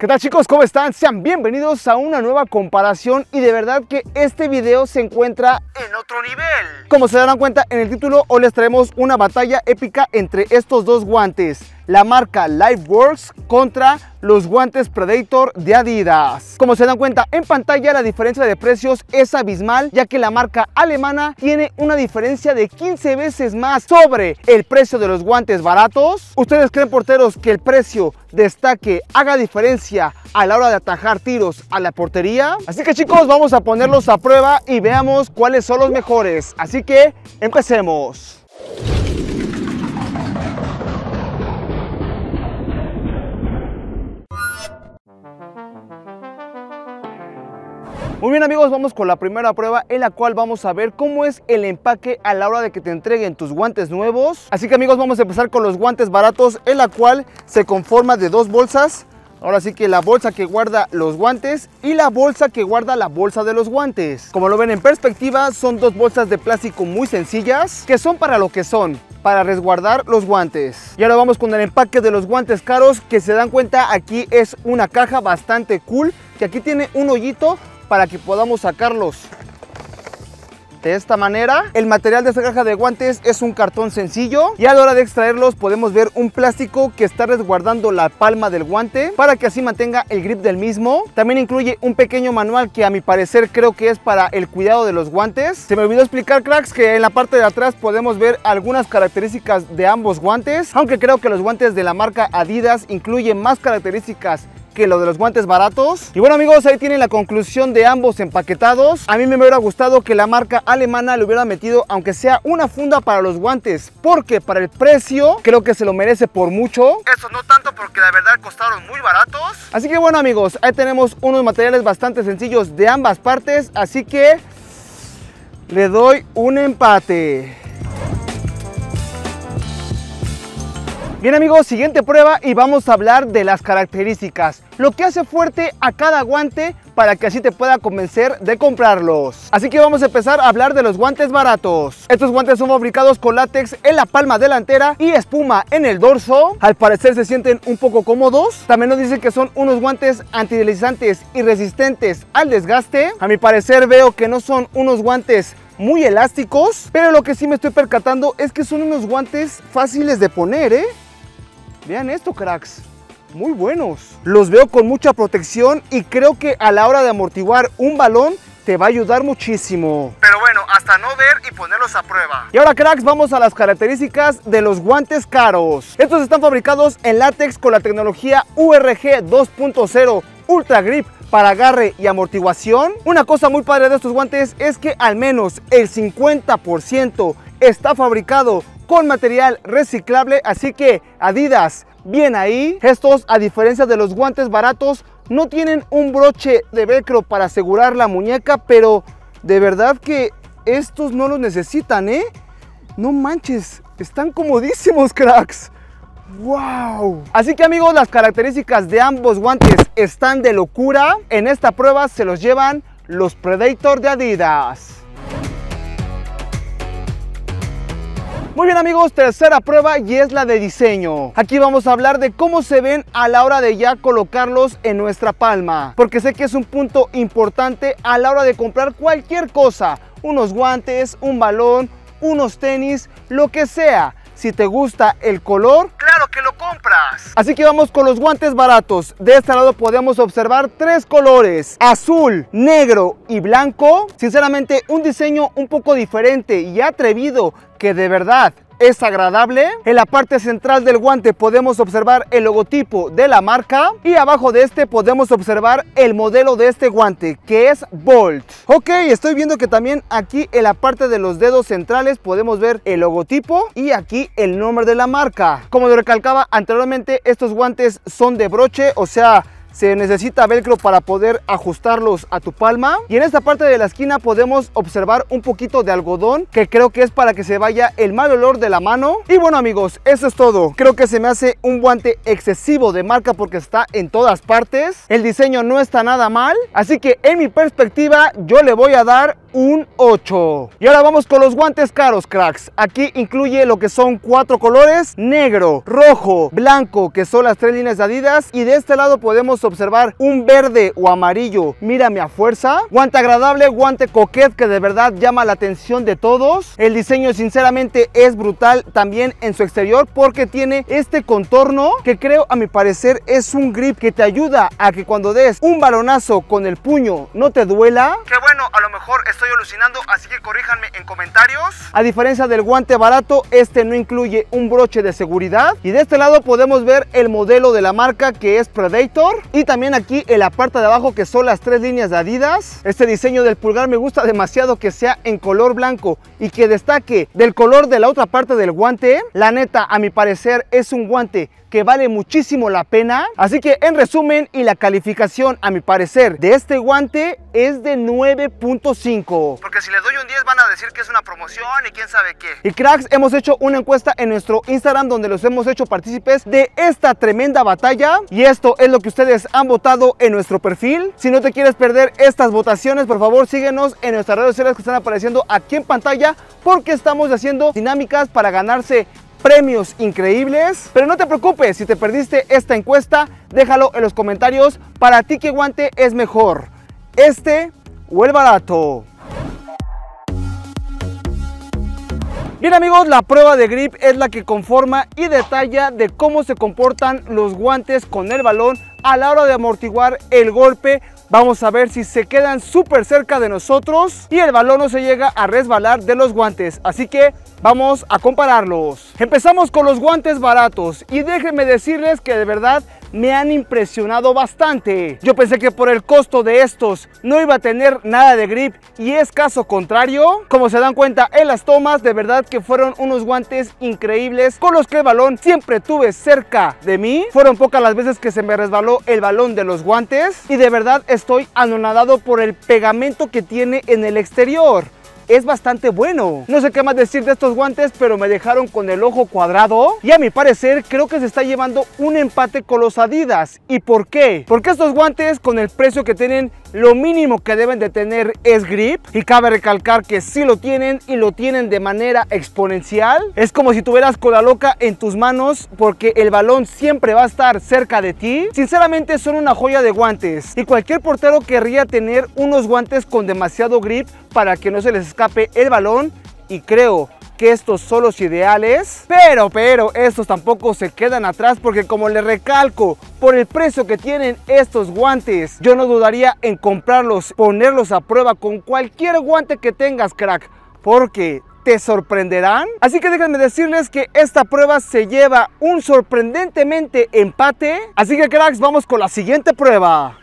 ¿Qué tal chicos? ¿Cómo están? Sean bienvenidos a una nueva comparación y de verdad que este video se encuentra en otro nivel. Como se darán cuenta en el título, hoy les traemos una batalla épica entre estos dos guantes la marca Lifeworks contra los guantes Predator de Adidas. Como se dan cuenta en pantalla la diferencia de precios es abismal ya que la marca alemana tiene una diferencia de 15 veces más sobre el precio de los guantes baratos. ¿Ustedes creen porteros que el precio destaque haga diferencia a la hora de atajar tiros a la portería? Así que chicos vamos a ponerlos a prueba y veamos cuáles son los mejores. Así que empecemos. Muy bien amigos, vamos con la primera prueba en la cual vamos a ver cómo es el empaque a la hora de que te entreguen tus guantes nuevos. Así que amigos, vamos a empezar con los guantes baratos en la cual se conforma de dos bolsas. Ahora sí que la bolsa que guarda los guantes y la bolsa que guarda la bolsa de los guantes. Como lo ven en perspectiva, son dos bolsas de plástico muy sencillas que son para lo que son, para resguardar los guantes. Y ahora vamos con el empaque de los guantes caros que se dan cuenta aquí es una caja bastante cool que aquí tiene un hoyito para que podamos sacarlos. De esta manera, el material de esta caja de guantes es un cartón sencillo y a la hora de extraerlos podemos ver un plástico que está resguardando la palma del guante para que así mantenga el grip del mismo. También incluye un pequeño manual que a mi parecer creo que es para el cuidado de los guantes. Se me olvidó explicar cracks que en la parte de atrás podemos ver algunas características de ambos guantes, aunque creo que los guantes de la marca Adidas incluyen más características que lo de los guantes baratos. Y bueno amigos, ahí tienen la conclusión de ambos empaquetados. A mí me hubiera gustado que la marca alemana le hubiera metido aunque sea una funda para los guantes, porque para el precio creo que se lo merece por mucho. Eso no tanto porque la verdad costaron muy baratos. Así que bueno amigos, ahí tenemos unos materiales bastante sencillos de ambas partes, así que le doy un empate. Bien amigos, siguiente prueba y vamos a hablar de las características, lo que hace fuerte a cada guante para que así te pueda convencer de comprarlos. Así que vamos a empezar a hablar de los guantes baratos. Estos guantes son fabricados con látex en la palma delantera y espuma en el dorso. Al parecer se sienten un poco cómodos. También nos dicen que son unos guantes antidelizantes y resistentes al desgaste. A mi parecer veo que no son unos guantes muy elásticos, pero lo que sí me estoy percatando es que son unos guantes fáciles de poner, ¿eh? Vean esto, cracks. Muy buenos. Los veo con mucha protección y creo que a la hora de amortiguar un balón te va a ayudar muchísimo. Pero bueno, hasta no ver y ponerlos a prueba. Y ahora cracks, vamos a las características de los guantes caros. Estos están fabricados en látex con la tecnología URG 2.0 Ultra Grip para agarre y amortiguación. Una cosa muy padre de estos guantes es que al menos el 50% está fabricado con material reciclable, así que Adidas, bien ahí. Estos, a diferencia de los guantes baratos, no tienen un broche de velcro para asegurar la muñeca, pero de verdad que estos no los necesitan, ¿eh? No manches, están comodísimos, cracks. ¡Wow! Así que amigos, las características de ambos guantes están de locura. En esta prueba se los llevan los Predator de Adidas. Muy bien amigos, tercera prueba y es la de diseño. Aquí vamos a hablar de cómo se ven a la hora de ya colocarlos en nuestra palma. Porque sé que es un punto importante a la hora de comprar cualquier cosa. Unos guantes, un balón, unos tenis, lo que sea. Si te gusta el color, claro que lo compras. Así que vamos con los guantes baratos. De este lado podemos observar tres colores, azul, negro y blanco. Sinceramente un diseño un poco diferente y atrevido que de verdad es agradable. En la parte central del guante podemos observar el logotipo de la marca y abajo de este podemos observar el modelo de este guante que es Bolt. Ok, estoy viendo que también aquí en la parte de los dedos centrales podemos ver el logotipo y aquí el nombre de la marca. Como lo recalcaba anteriormente, estos guantes son de broche, o sea, se necesita velcro para poder ajustarlos a tu palma y en esta parte de la esquina podemos observar un poquito de algodón que creo que es para que se vaya el mal olor de la mano y bueno amigos eso es todo creo que se me hace un guante excesivo de marca porque está en todas partes el diseño no está nada mal así que en mi perspectiva yo le voy a dar un 8 y ahora vamos con los guantes caros cracks aquí incluye lo que son cuatro colores negro rojo blanco que son las tres líneas de adidas y de este lado podemos observar un verde o amarillo, mírame a fuerza. Guante agradable, guante coquet que de verdad llama la atención de todos. El diseño sinceramente es brutal también en su exterior porque tiene este contorno que creo a mi parecer es un grip que te ayuda a que cuando des un balonazo con el puño no te duela. Que bueno, a lo mejor estoy alucinando, así que corríjanme en comentarios. A diferencia del guante barato, este no incluye un broche de seguridad. Y de este lado podemos ver el modelo de la marca que es Predator. Y también aquí en la parte de abajo que son las tres líneas de Adidas. Este diseño del pulgar me gusta demasiado que sea en color blanco y que destaque del color de la otra parte del guante. La neta, a mi parecer, es un guante que vale muchísimo la pena. Así que en resumen y la calificación a mi parecer de este guante es de 9.5. Porque si les doy un 10 van a decir que es una promoción y quién sabe qué. Y cracks, hemos hecho una encuesta en nuestro Instagram donde los hemos hecho partícipes de esta tremenda batalla. Y esto es lo que ustedes han votado en nuestro perfil. Si no te quieres perder estas votaciones, por favor síguenos en nuestras redes sociales que están apareciendo aquí en pantalla porque estamos haciendo dinámicas para ganarse premios increíbles. Pero no te preocupes, si te perdiste esta encuesta, déjalo en los comentarios. Para ti, ¿qué guante es mejor? ¿Este o el barato? Bien amigos, la prueba de grip es la que conforma y detalla de cómo se comportan los guantes con el balón a la hora de amortiguar el golpe Vamos a ver si se quedan súper cerca de nosotros y el balón no se llega a resbalar de los guantes. Así que vamos a compararlos. Empezamos con los guantes baratos y déjenme decirles que de verdad me han impresionado bastante. Yo pensé que por el costo de estos no iba a tener nada de grip y es caso contrario. Como se dan cuenta en las tomas, de verdad que fueron unos guantes increíbles con los que el balón siempre tuve cerca de mí. Fueron pocas las veces que se me resbaló el balón de los guantes y de verdad es estoy anonadado por el pegamento que tiene en el exterior es bastante bueno. No sé qué más decir de estos guantes, pero me dejaron con el ojo cuadrado. Y a mi parecer, creo que se está llevando un empate con los Adidas. ¿Y por qué? Porque estos guantes, con el precio que tienen, lo mínimo que deben de tener es grip. Y cabe recalcar que sí lo tienen y lo tienen de manera exponencial. Es como si tuvieras cola loca en tus manos porque el balón siempre va a estar cerca de ti. Sinceramente son una joya de guantes. Y cualquier portero querría tener unos guantes con demasiado grip para que no se les escape el balón y creo que estos son los ideales, pero, pero, estos tampoco se quedan atrás porque como les recalco, por el precio que tienen estos guantes, yo no dudaría en comprarlos, ponerlos a prueba con cualquier guante que tengas, crack, porque te sorprenderán. Así que déjenme decirles que esta prueba se lleva un sorprendentemente empate, así que cracks, vamos con la siguiente prueba.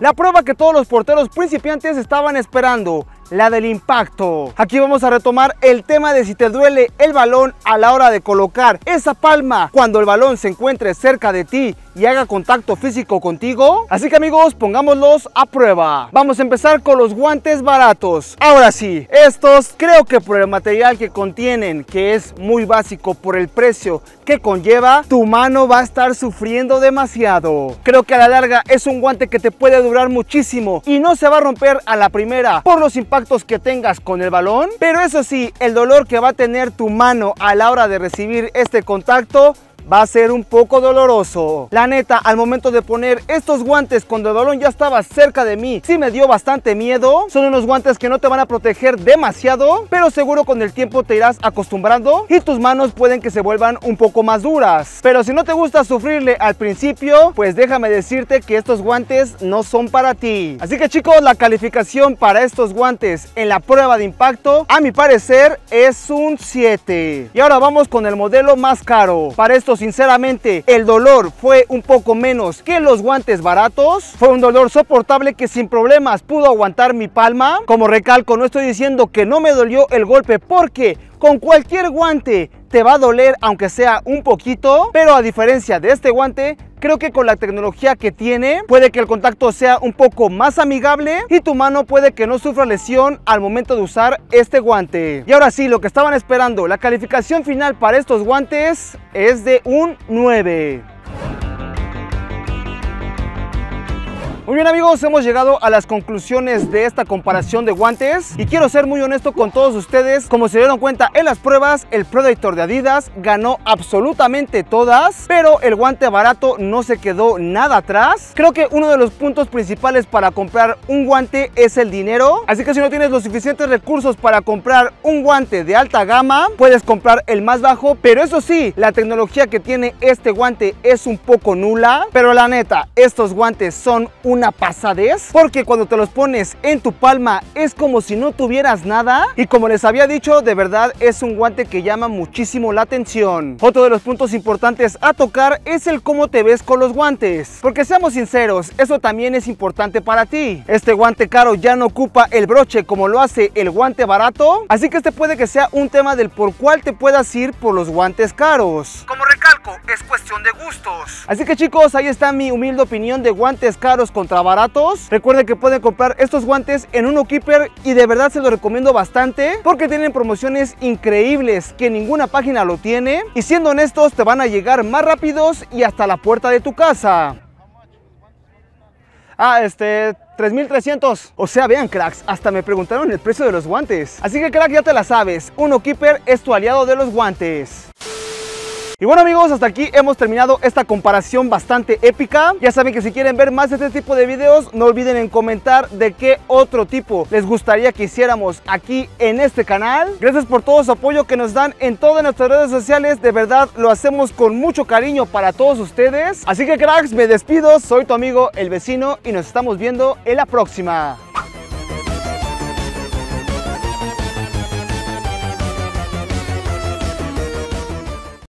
La prueba que todos los porteros principiantes estaban esperando la del impacto. Aquí vamos a retomar el tema de si te duele el balón a la hora de colocar esa palma cuando el balón se encuentre cerca de ti y haga contacto físico contigo. Así que amigos, pongámoslos a prueba. Vamos a empezar con los guantes baratos. Ahora sí, estos creo que por el material que contienen, que es muy básico por el precio que conlleva, tu mano va a estar sufriendo demasiado. Creo que a la larga es un guante que te puede durar muchísimo y no se va a romper a la primera por los impactos que tengas con el balón, pero eso sí, el dolor que va a tener tu mano a la hora de recibir este contacto va a ser un poco doloroso. La neta, al momento de poner estos guantes cuando el balón ya estaba cerca de mí, sí me dio bastante miedo. Son unos guantes que no te van a proteger demasiado, pero seguro con el tiempo te irás acostumbrando y tus manos pueden que se vuelvan un poco más duras. Pero si no te gusta sufrirle al principio, pues déjame decirte que estos guantes no son para ti. Así que chicos, la calificación para estos guantes en la prueba de impacto, a mi parecer, es un 7. Y ahora vamos con el modelo más caro. Para estos sinceramente el dolor fue un poco menos que los guantes baratos. Fue un dolor soportable que sin problemas pudo aguantar mi palma. Como recalco, no estoy diciendo que no me dolió el golpe porque con cualquier guante te va a doler aunque sea un poquito, pero a diferencia de este guante, Creo que con la tecnología que tiene, puede que el contacto sea un poco más amigable y tu mano puede que no sufra lesión al momento de usar este guante. Y ahora sí, lo que estaban esperando, la calificación final para estos guantes es de un 9. Muy bien amigos, hemos llegado a las conclusiones de esta comparación de guantes y quiero ser muy honesto con todos ustedes. Como se dieron cuenta en las pruebas, el Predator de Adidas ganó absolutamente todas, pero el guante barato no se quedó nada atrás. Creo que uno de los puntos principales para comprar un guante es el dinero, así que si no tienes los suficientes recursos para comprar un guante de alta gama, puedes comprar el más bajo, pero eso sí, la tecnología que tiene este guante es un poco nula, pero la neta, estos guantes son un una pasadez porque cuando te los pones en tu palma es como si no tuvieras nada y como les había dicho de verdad es un guante que llama muchísimo la atención. Otro de los puntos importantes a tocar es el cómo te ves con los guantes porque seamos sinceros eso también es importante para ti. Este guante caro ya no ocupa el broche como lo hace el guante barato así que este puede que sea un tema del por cuál te puedas ir por los guantes caros. Como es cuestión de gustos. Así que chicos, ahí está mi humilde opinión de guantes caros contra baratos. Recuerden que pueden comprar estos guantes en Uno Keeper y de verdad se los recomiendo bastante porque tienen promociones increíbles que ninguna página lo tiene y siendo honestos te van a llegar más rápidos y hasta la puerta de tu casa. Ah, este, 3.300. O sea, vean cracks, hasta me preguntaron el precio de los guantes. Así que crack, ya te la sabes, Uno Keeper es tu aliado de los guantes. Y bueno amigos, hasta aquí hemos terminado esta comparación bastante épica. Ya saben que si quieren ver más de este tipo de videos, no olviden en comentar de qué otro tipo les gustaría que hiciéramos aquí en este canal. Gracias por todo su apoyo que nos dan en todas nuestras redes sociales. De verdad, lo hacemos con mucho cariño para todos ustedes. Así que cracks, me despido. Soy tu amigo El Vecino y nos estamos viendo en la próxima.